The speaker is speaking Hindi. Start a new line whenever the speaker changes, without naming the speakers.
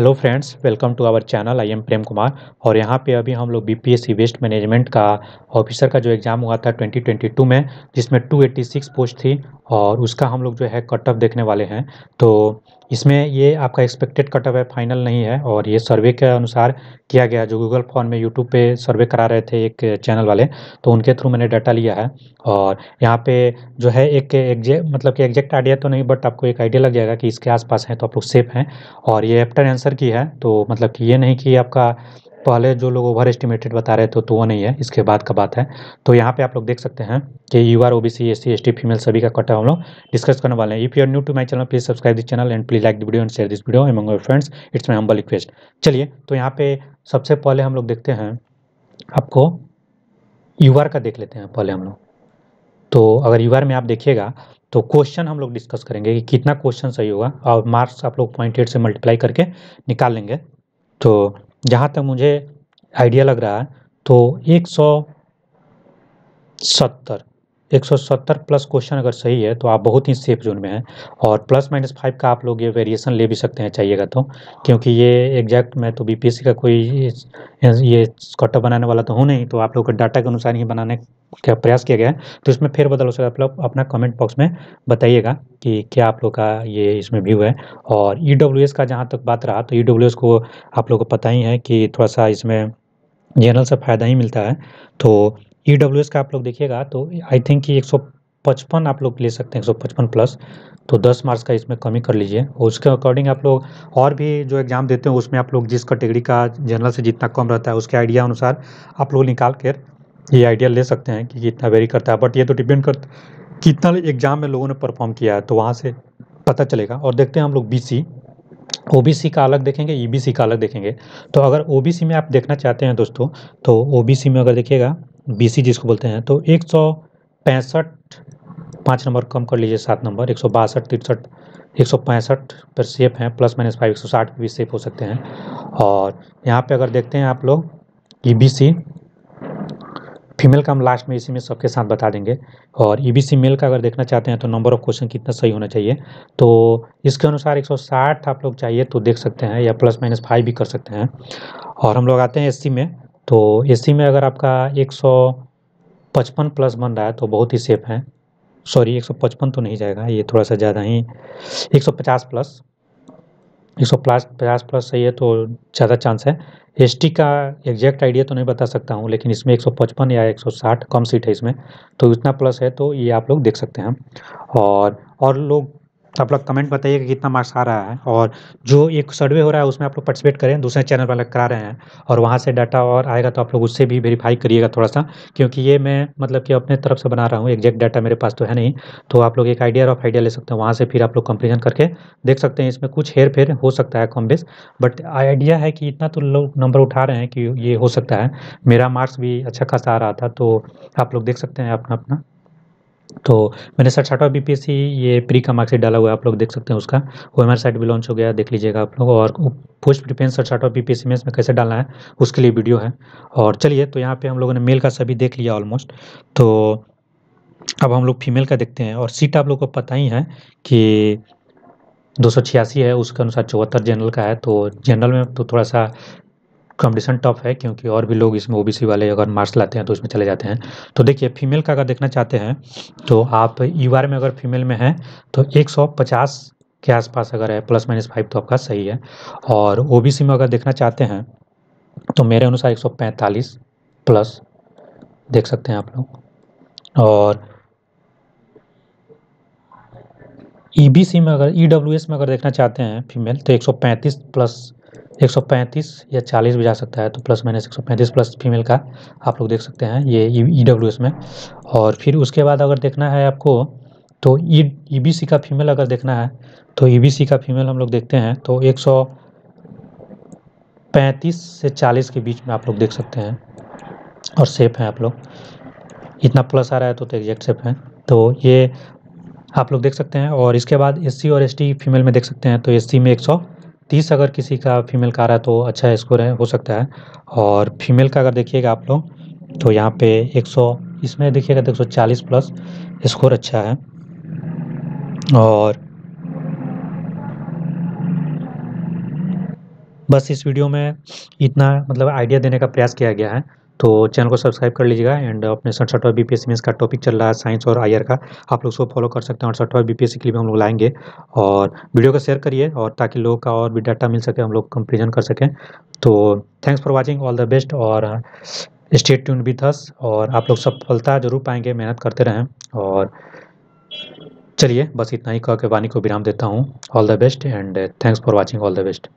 hello friends welcome to our channel I am Prem Kumar और यहाँ पे अभी हम लोग बीपीएससी वेस्ट मैनेजमेंट का ऑफिसर का जो एग्ज़ाम हुआ था 2022 में जिसमें 286 पोस्ट थी और उसका हम लोग जो है कट ऑफ देखने वाले हैं तो इसमें ये आपका एक्सपेक्टेड कट ऑफ है फाइनल नहीं है और ये सर्वे के अनुसार किया गया जो गूगल फॉर्म में यूट्यूब पे सर्वे करा रहे थे एक चैनल वाले तो उनके थ्रू मैंने डाटा लिया है और यहाँ पे जो है एक एग्जैक्ट मतलब कि एग्जैक्ट आइडिया तो नहीं बट आपको एक आइडिया लग जाएगा कि इसके आसपास हैं तो आप लोग सेफ हैं और ये एप्टर आंसर बेहतर की है तो मतलब कि ये नहीं कि आपका पहले जो लोग ओवर एस्टिमेटेड बता रहे थे तो वो नहीं है इसके बाद का बात है तो यहाँ पे आप लोग देख सकते हैं कि U R O B C S C S T female सभी का कटा हम लोग डिस्कस करने वाले हैं if you are new to my channel please subscribe this channel and please like the video and share this video among your friends it's my humble request चलिए तो यहाँ पे सबसे पहले हम लोग देखते हैं आपको यू आर का देख लेते हैं पहले हम लोग तो अगर यू में आप देखिएगा तो क्वेश्चन हम लोग डिस्कस करेंगे कि कितना क्वेश्चन सही होगा और मार्क्स आप लोग पॉइंट एट से मल्टीप्लाई करके निकाल लेंगे तो जहाँ तक मुझे आइडिया लग रहा है तो एक सौ सत्तर 170 प्लस क्वेश्चन अगर सही है तो आप बहुत ही सेफ जोन में हैं और प्लस माइनस फाइव का आप लोग ये वेरिएशन ले भी सकते हैं चाहिएगा तो क्योंकि ये एग्जैक्ट मैं तो बीपीएससी का कोई ये कटअप बनाने वाला तो हूँ नहीं तो आप लोग का डाटा के अनुसार ही बनाने का प्रयास किया गया है तो इसमें फिर बदल हो सकता है आप लोग अपना कमेंट बॉक्स में बताइएगा कि क्या आप लोग का ये इसमें व्यू है और ई e का जहाँ तक बात रहा तो ई e को आप लोग को पता ही है कि थोड़ा सा इसमें जनरल से फ़ायदा ही मिलता है तो ई डब्ल्यू एस का आप लोग देखिएगा तो आई थिंक कि 155 आप लोग ले सकते हैं 155 प्लस तो 10 मार्क्स का इसमें कमी कर लीजिए उसके अकॉर्डिंग आप लोग और भी जो एग्ज़ाम देते हैं उसमें आप लोग जिस कैटेगरी का जनरल से जितना कम रहता है उसके आइडिया अनुसार आप लोग निकाल कर ये आइडिया ले सकते हैं कि कितना वेरी करता है बट ये तो डिपेंड कर कितना एग्ज़ाम में लोगों ने परफॉर्म किया है तो वहाँ से पता चलेगा और देखते हैं हम लोग बी सी ओबीसी का अलग देखेंगे ईबीसी e का अलग देखेंगे तो अगर ओबीसी में आप देखना चाहते हैं दोस्तों तो ओबीसी में अगर देखिएगा बीसी जिसको बोलते हैं तो एक सौ पैंसठ पाँच नंबर कम कर लीजिए सात नंबर एक सौ बासठ तिरसठ एक सौ पैंसठ पर सेफ हैं प्लस माइनस फाइव एक सौ साठ भी सेफ हो सकते हैं और यहाँ पे अगर देखते हैं आप लोग ई बी सी फीमेल का हम लास्ट में इसी में सबके साथ बता देंगे और ई बी सी मेल का अगर देखना चाहते हैं तो नंबर ऑफ क्वेश्चन कितना सही होना चाहिए तो इसके अनुसार 160 आप लोग चाहिए तो देख सकते हैं या प्लस माइनस फाइव भी कर सकते हैं और हम लोग आते हैं एस सी में तो एसी में अगर आपका 155 प्लस बन रहा है तो बहुत ही सेफ है सॉरी 155 तो नहीं जाएगा ये थोड़ा सा ज़्यादा ही 150 प्लस 150 पचास प्लस सही है तो ज़्यादा चांस है एस का एग्जैक्ट आइडिया तो नहीं बता सकता हूँ लेकिन इसमें 155 या 160 कम सीट है इसमें तो इतना प्लस है तो ये आप लोग देख सकते हैं और और लोग तो आप लोग कमेंट बताइए कि कितना मार्क्स आ रहा है और जो एक सर्वे हो रहा है उसमें आप लोग पार्टिसिपेट करें दूसरे चैनल वाले करा रहे हैं और वहाँ से डाटा और आएगा तो आप लोग उससे भी वेरीफाई करिएगा थोड़ा सा क्योंकि ये मैं मतलब कि अपने तरफ से बना रहा हूँ एग्जैक्ट डाटा मेरे पास तो है नहीं तो आप लोग एक आइडिया और आइडिया ले सकते हैं वहाँ से फिर आप लोग कंपेरिजन करके देख सकते हैं इसमें कुछ हेर फेर हो सकता है कम बेस बट आइडिया है कि इतना तो लोग नंबर उठा रहे हैं कि ये हो सकता है मेरा मार्क्स भी अच्छा खासा आ रहा था तो आप लोग देख सकते हैं अपना अपना तो मैंने सर छठवा बी पी ये प्री का मार्कशीट डाला हुआ है आप लोग देख सकते हैं उसका वो हमारे साइट भी लॉन्च हो गया देख लीजिएगा आप लोग और पोस्ट प्रिपेंस सर छठवा बी पी में इसमें कैसे डालना है उसके लिए वीडियो है और चलिए तो यहाँ पे हम लोगों ने मेल का सभी देख लिया ऑलमोस्ट तो अब हम लोग फीमेल का देखते हैं और सीट आप लोग को पता ही है कि दो है उसके अनुसार चौहत्तर जनरल का है तो जनरल में तो थोड़ा सा कंपटीशन टफ है क्योंकि और भी लोग इसमें ओबीसी वाले अगर मार्क्स लाते हैं तो इसमें चले जाते हैं तो देखिए फीमेल का अगर देखना चाहते हैं तो आप यू में अगर फीमेल में हैं तो एक के आसपास अगर है प्लस माइनस फाइव तो आपका सही है और ओबीसी में अगर देखना चाहते हैं तो मेरे अनुसार एक प्लस देख सकते हैं आप लोग और ई e में अगर ई e में अगर देखना चाहते हैं फीमेल तो 135 प्लस 135 या 40 भी जा सकता है तो प्लस माइनस 135 प्लस फीमेल का आप लोग देख सकते हैं ये ई e- में और फिर उसके बाद अगर देखना है आपको तो ई सी का फीमेल अगर देखना है तो ई का फीमेल हम लोग देखते हैं तो एक पैंतीस से चालीस के बीच में आप लोग देख सकते हैं और सेफ हैं आप लोग इतना प्लस आ रहा है तो, तो एग्जैक्ट सेफ हैं तो ये आप लोग देख सकते हैं और इसके बाद एस और एस फीमेल में देख सकते हैं तो एस में एक तीस अगर किसी का फीमेल का आ रहा है तो अच्छा स्कोर है हो सकता है और फीमेल का अगर देखिएगा आप लोग तो यहाँ पे 100 इसमें देखिएगा तो 140 प्लस स्कोर अच्छा है और बस इस वीडियो में इतना मतलब आइडिया देने का प्रयास किया गया है तो चैनल को सब्सक्राइब कर लीजिएगा एंड अपने सड़सठवा बी पी एस का टॉपिक चल रहा है साइंस और आई का आप लोग उसको फॉलो कर सकते हैं अड़सठवा बी पी एस के लिए हम लोग लाएंगे और वीडियो को शेयर करिए और ताकि लोगों का और भी डाटा मिल सके हम लोग कंपेरिजन कर सकें तो thanks for watching all the best और स्टेट ट्यून भी थस और आप लोग सफलता जरूर पाएंगे मेहनत करते रहें और चलिए बस इतना ही कह के वानी को विराम देता हूँ all the best and thanks for watching all the best